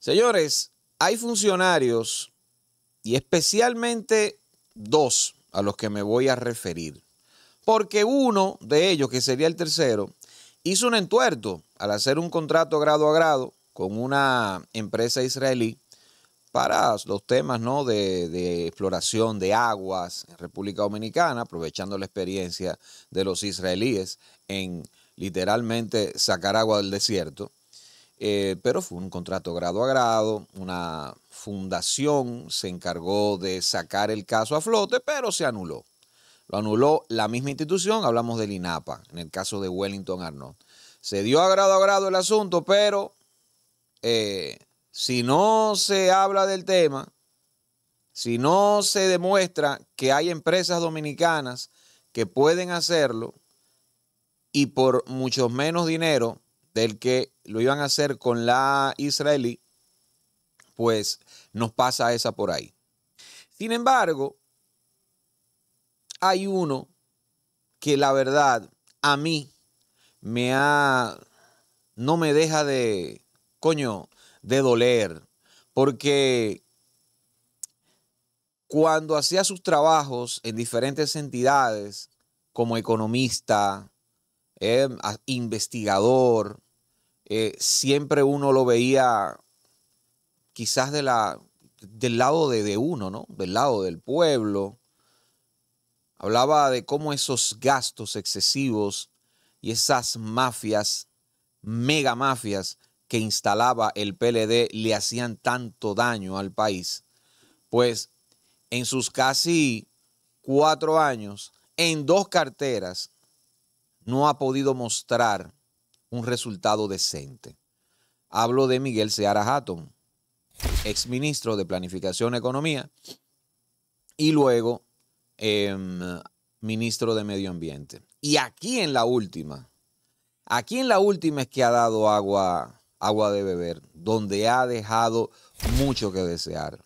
Señores, hay funcionarios y especialmente dos a los que me voy a referir. Porque uno de ellos, que sería el tercero, hizo un entuerto al hacer un contrato grado a grado con una empresa israelí para los temas ¿no? de, exploración de aguas en República Dominicana, aprovechando la experiencia de los israelíes en literalmente sacar agua del desierto. Eh, pero fue un contrato grado a grado, una fundación se encargó de sacar el caso a flote, pero se anuló. Lo anuló la misma institución, hablamos del INAPA, en el caso de Wellington Arnold. Se dio a grado a grado el asunto, pero eh, si no se habla del tema, si no se demuestra que hay empresas dominicanas que pueden hacerlo y por mucho menos dinero, del que lo iban a hacer con la israelí, pues nos pasa esa por ahí. Sin embargo, hay uno que la verdad a mí me ha, no me deja de, coño, de doler, porque cuando hacía sus trabajos en diferentes entidades, como economista, eh, investigador, eh, siempre uno lo veía quizás de la, del lado de, uno, ¿no? Del lado del pueblo. Hablaba de cómo esos gastos excesivos y esas mafias, mega mafias que instalaba el PLD le hacían tanto daño al país. Pues en sus casi cuatro años, en dos carteras, no ha podido mostrar un resultado decente. Hablo de Miguel Seara Hatton, exministro de Planificación y Economía y luego em, ministro de Medio Ambiente. Y aquí en la última, aquí en la última es que ha dado agua, agua de beber, donde ha dejado mucho que desear.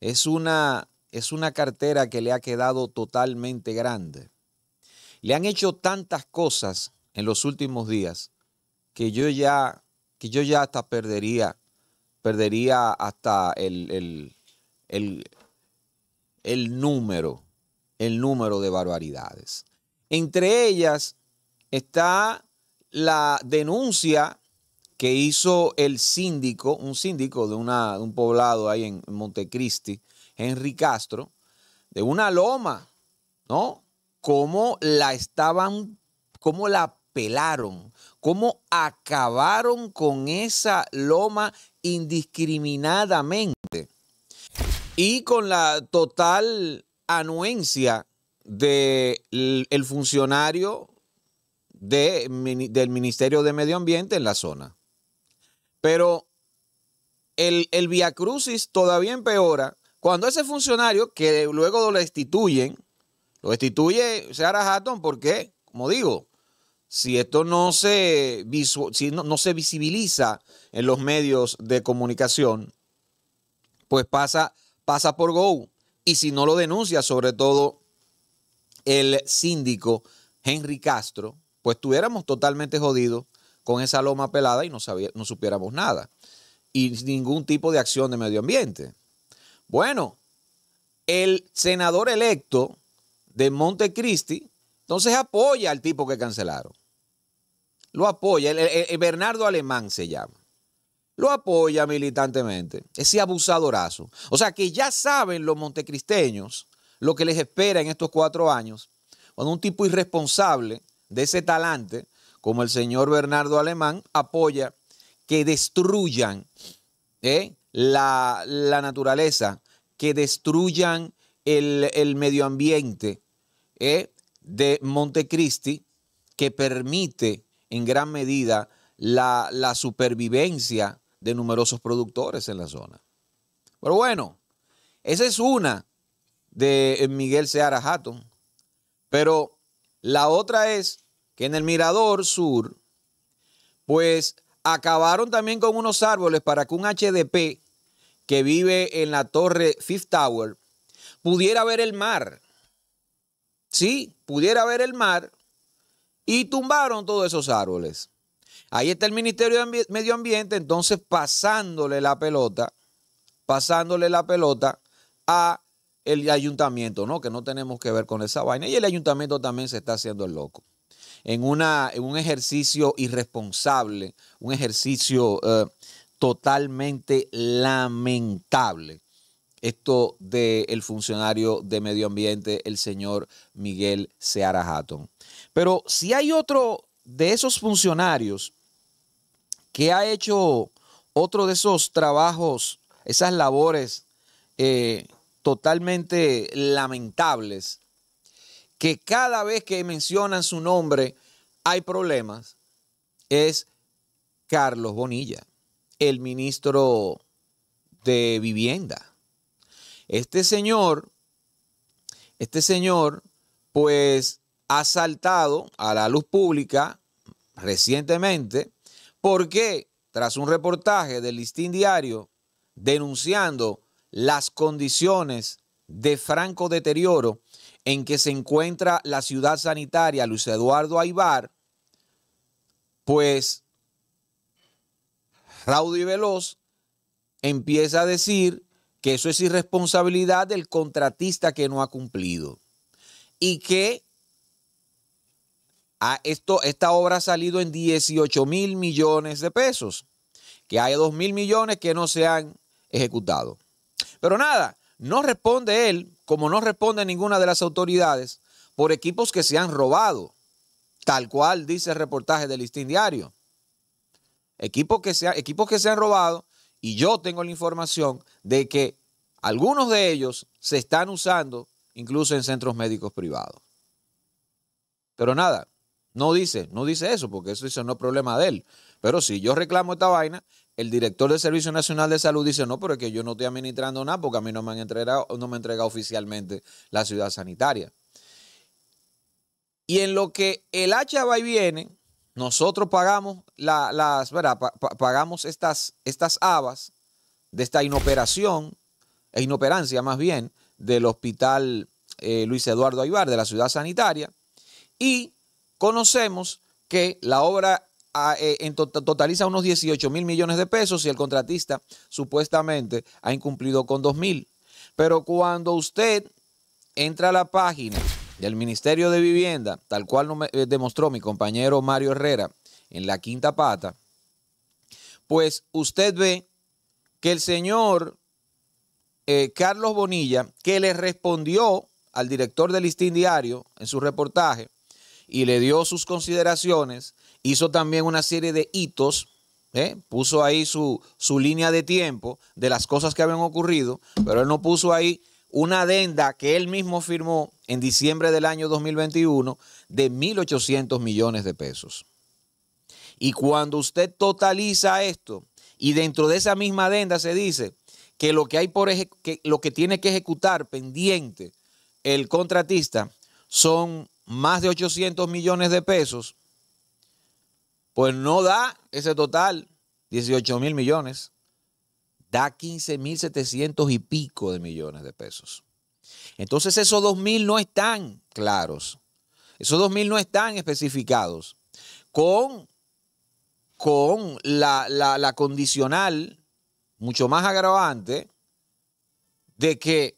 Es una, es una cartera que le ha quedado totalmente grande. Le han hecho tantas cosas en los últimos días que yo ya, que yo ya hasta perdería, perdería hasta el, el, número, el número de barbaridades. Entre ellas está la denuncia que hizo el síndico, un síndico de, de un poblado ahí en Montecristi, Henry Castro, de una loma, ¿no? cómo la estaban, cómo la pelaron, cómo acabaron con esa loma indiscriminadamente y con la total anuencia del funcionario del Ministerio de Medio Ambiente en la zona. Pero el, el Via Crucis todavía empeora cuando ese funcionario, que luego lo destituyen, lo destituye Sarah Hatton porque, como digo, si esto no se, si no, se visibiliza en los medios de comunicación, pues pasa, pasa por Go. Y si no lo denuncia, sobre todo el síndico Henry Castro, pues estuviéramos totalmente jodidos con esa loma pelada y no, no supiéramos nada. Y ningún tipo de acción de medio ambiente. Bueno, el senador electo de Montecristi, entonces apoya al tipo que cancelaron. Lo apoya, el, Bernardo Alemán se llama. Lo apoya militantemente, ese abusadorazo. O sea que ya saben los montecristeños lo que les espera en estos cuatro años, cuando un tipo irresponsable de ese talante, como el señor Bernardo Alemán, apoya que destruyan ¿eh? la, naturaleza, que destruyan el, el, medio ambiente, e de Montecristi que permite en gran medida la, la supervivencia de numerosos productores en la zona. Pero bueno, esa es una de eh, Miguel Seara Hatton. Pero la otra es que en el Mirador Sur, pues acabaron también con unos árboles para que un HDP que vive en la torre Fifth Tower pudiera ver el mar si Pudiera ver el mar y tumbaron todos esos árboles. Ahí está el Ministerio de Medio Ambiente, entonces pasándole la pelota, pasándole la pelota a el ayuntamiento, ¿no? Que no tenemos que ver con esa vaina. Y el ayuntamiento también se está haciendo el loco. En, un ejercicio irresponsable, un ejercicio eh, totalmente lamentable esto del funcionario de medio ambiente, el señor Miguel Seara Hatton. Pero si hay otro de esos funcionarios que ha hecho otro de esos trabajos, esas labores eh, totalmente lamentables, que cada vez que mencionan su nombre hay problemas, es Carlos Bonilla, el ministro de Vivienda. Este señor, este señor, pues ha saltado a la luz pública recientemente porque tras un reportaje del listín diario denunciando las condiciones de franco deterioro en que se encuentra la ciudad sanitaria Luis Eduardo Aibar, pues y Veloz empieza a decir que eso es irresponsabilidad del contratista que no ha cumplido y que a esto, esta obra ha salido en 18 mil millones de pesos, que hay 2 mil millones que no se han ejecutado. Pero nada, no responde él, como no responde ninguna de las autoridades, por equipos que se han robado, tal cual dice el reportaje del Listín Diario. que, equipos que se han robado y yo tengo la información de que algunos de ellos se están usando incluso en centros médicos privados. Pero nada, no dice, no dice eso, porque eso no problema de él. Pero si yo reclamo esta vaina, el director del Servicio Nacional de Salud dice, no, pero es que yo no estoy administrando nada porque a mí no me han entregado, no me entrega oficialmente la ciudad sanitaria. Y en lo que el hacha va y viene, nosotros pagamos las, pagamos estas, estas habas de esta inoperación e inoperancia más bien del hospital eh, Luis Eduardo Aybar de la ciudad sanitaria y conocemos que la obra ah, eh, totaliza unos 18 mil millones de pesos y el contratista supuestamente ha incumplido con 2 mil. Pero cuando usted entra a la página del Ministerio de Vivienda, tal cual eh, demostró mi compañero Mario Herrera en la quinta pata, pues usted ve que el señor eh, Carlos Bonilla, que le respondió al director del Listín Diario en su reportaje y le dio sus consideraciones, hizo también una serie de hitos, ¿eh? puso ahí su línea de tiempo de las cosas que habían ocurrido, pero él no puso ahí una adenda que él mismo firmó en diciembre del año 2021 de 1.800 millones de pesos. Y cuando usted totaliza esto y dentro de esa misma adenda se dice que lo que hay por lo que tiene que ejecutar pendiente el contratista son más de 800 millones de pesos, pues no da ese total, 18 mil millones da 15.700 y pico de millones de pesos. Entonces esos 2.000 no están claros, esos 2.000 no están especificados con, con la, condicional mucho más agravante de que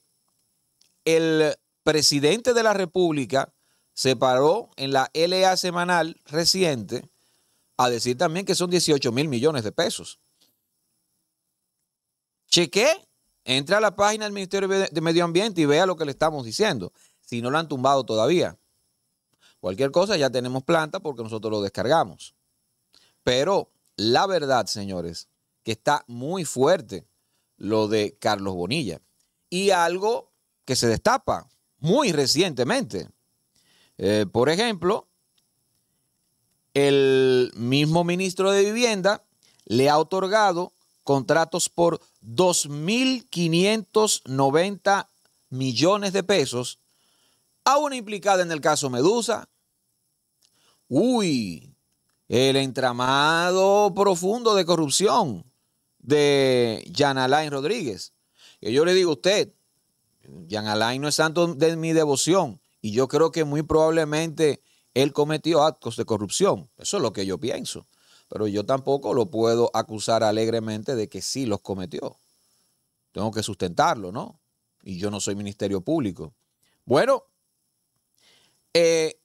el presidente de la República se paró en la LA semanal reciente a decir también que son 18 mil millones de pesos. Cheque, entra a la página del Ministerio de Medio Ambiente y vea lo que le estamos diciendo. Si no lo han tumbado todavía. Cualquier cosa, ya tenemos planta porque nosotros lo descargamos. Pero la verdad, señores, que está muy fuerte lo de Carlos Bonilla. Y algo que se destapa muy recientemente. Eh, por ejemplo, el mismo ministro de Vivienda le ha otorgado contratos por 2.590 millones de pesos a una implicada en el caso Medusa. Uy, el entramado profundo de corrupción de Jan Alain Rodríguez. Y yo le digo a usted, Jan Alain no es santo de mi devoción y yo creo que muy probablemente él cometió actos de corrupción. Eso es lo que yo pienso pero yo tampoco lo puedo acusar alegremente de que sí los cometió. Tengo que sustentarlo, ¿no? Y yo no soy ministerio público. Bueno, eh,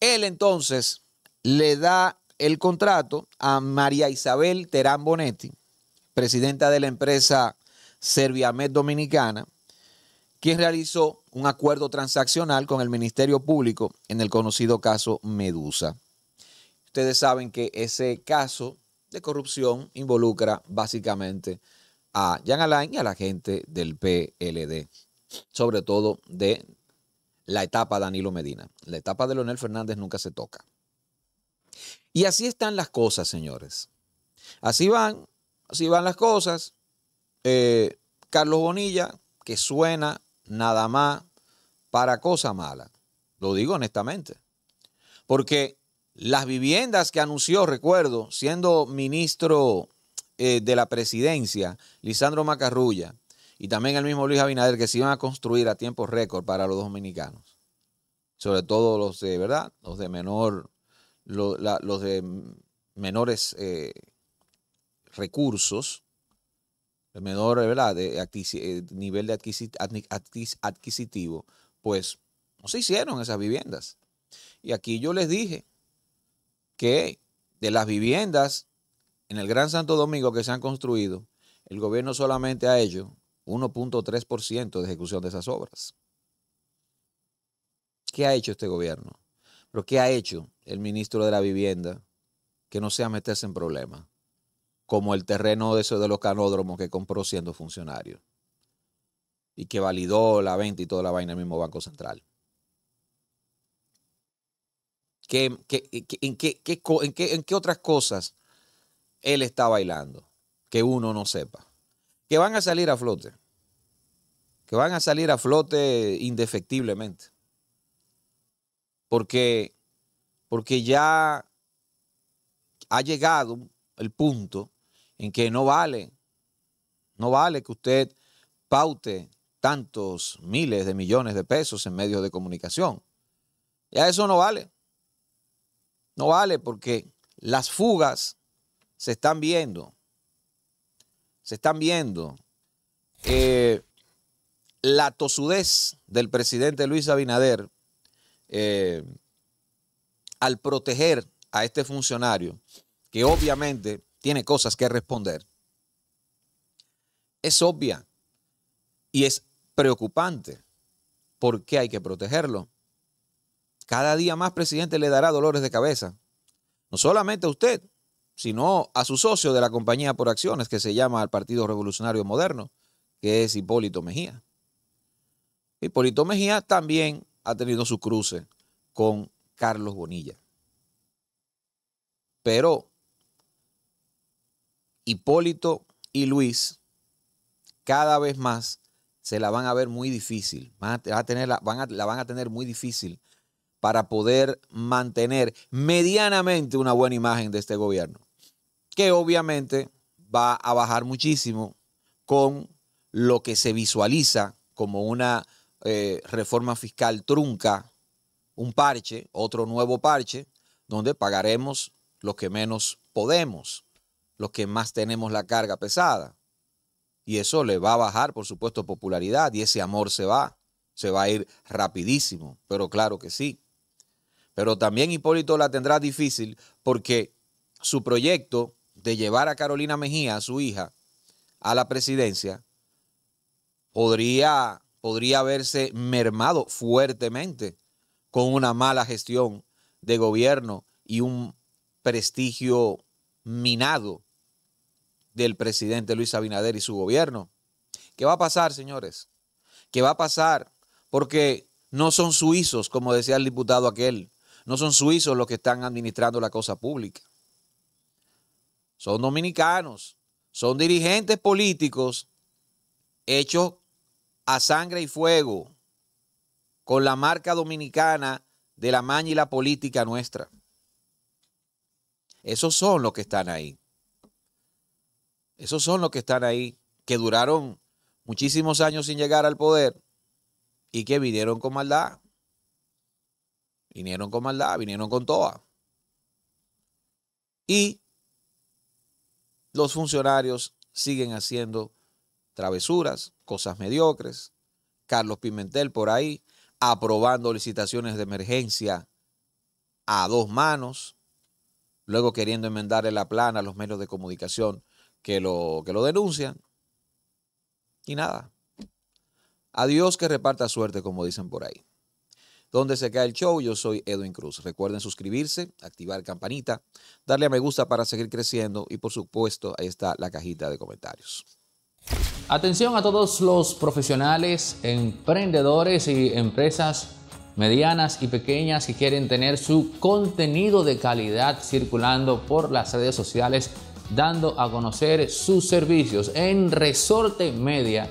él entonces le da el contrato a María Isabel Terán Bonetti, presidenta de la empresa Serviamed Dominicana, quien realizó un acuerdo transaccional con el Ministerio Público en el conocido caso Medusa. Ustedes saben que ese caso de corrupción involucra básicamente a Jan Alain y a la gente del PLD, sobre todo de la etapa Danilo Medina. La etapa de Leonel Fernández nunca se toca. Y así están las cosas, señores. Así van, así van las cosas. Eh, Carlos Bonilla, que suena nada más para cosa mala. Lo digo honestamente. Porque las viviendas que anunció, recuerdo, siendo ministro eh, de la presidencia, Lisandro Macarrulla, y también el mismo Luis Abinader, que se iban a construir a tiempo récord para los dominicanos. Sobre todo los de, ¿verdad? Los de menor, los de menores eh, recursos, de menor, ¿verdad? De eh, nivel de adquisitivo, pues no se hicieron esas viviendas. Y aquí yo les dije, que de las viviendas en el Gran Santo Domingo que se han construido, el gobierno solamente ha hecho 1.3% de ejecución de esas obras. ¿Qué ha hecho este gobierno? ¿Pero qué ha hecho el ministro de la Vivienda que no sea meterse en problemas? Como el terreno de esos de los canódromos que compró siendo funcionario y que validó la venta y toda la vaina del mismo Banco Central en, en, qué, otras cosas él está bailando que uno no sepa. Que van a salir a flote. Que van a salir a flote indefectiblemente. Porque, porque ya ha llegado el punto en que no vale, no vale que usted paute tantos miles de millones de pesos en medios de comunicación. Ya eso no vale. No vale porque las fugas se están viendo. Se están viendo. Eh, la tosudez del presidente Luis Abinader eh, al proteger a este funcionario, que obviamente tiene cosas que responder, es obvia y es preocupante. porque hay que protegerlo? Cada día más presidente le dará dolores de cabeza. No solamente a usted, sino a su socio de la compañía por acciones que se llama el Partido Revolucionario Moderno, que es Hipólito Mejía. Hipólito Mejía también ha tenido su cruce con Carlos Bonilla. Pero Hipólito y Luis cada vez más se la van a ver muy difícil, a, tener la, van la van a tener muy difícil para poder mantener medianamente una buena imagen de este gobierno, que obviamente va a bajar muchísimo con lo que se visualiza como una eh, reforma fiscal trunca, un parche, otro nuevo parche, donde pagaremos los que menos podemos, los que más tenemos la carga pesada. Y eso le va a bajar, por supuesto, popularidad y ese amor se va, se va a ir rapidísimo, pero claro que sí. Pero también Hipólito la tendrá difícil porque su proyecto de llevar a Carolina Mejía, su hija, a la presidencia, podría, podría mermado fuertemente con una mala gestión de gobierno y un prestigio minado del presidente Luis Abinader y su gobierno. ¿Qué va a pasar, señores? ¿Qué va a pasar? Porque no son suizos, como decía el diputado aquel no son suizos los que están administrando la cosa pública. Son dominicanos, son dirigentes políticos hechos a sangre y fuego con la marca dominicana de la maña y la política nuestra. Esos son los que están ahí. Esos son los que están ahí, que duraron muchísimos años sin llegar al poder y que vinieron con maldad. Vinieron con maldad, vinieron con toa. Y los funcionarios siguen haciendo travesuras, cosas mediocres. Carlos Pimentel por ahí aprobando licitaciones de emergencia a dos manos, luego queriendo enmendarle la plana a los medios de comunicación que lo, que lo denuncian. Y nada. Adiós que reparta suerte, como dicen por ahí donde se cae el show. Yo soy Edwin Cruz. Recuerden suscribirse, activar campanita, darle a me gusta para seguir creciendo y por supuesto ahí está la cajita de comentarios. Atención a todos los profesionales, emprendedores y empresas medianas y pequeñas que quieren tener su contenido de calidad circulando por las redes sociales, dando a conocer sus servicios en Resorte Media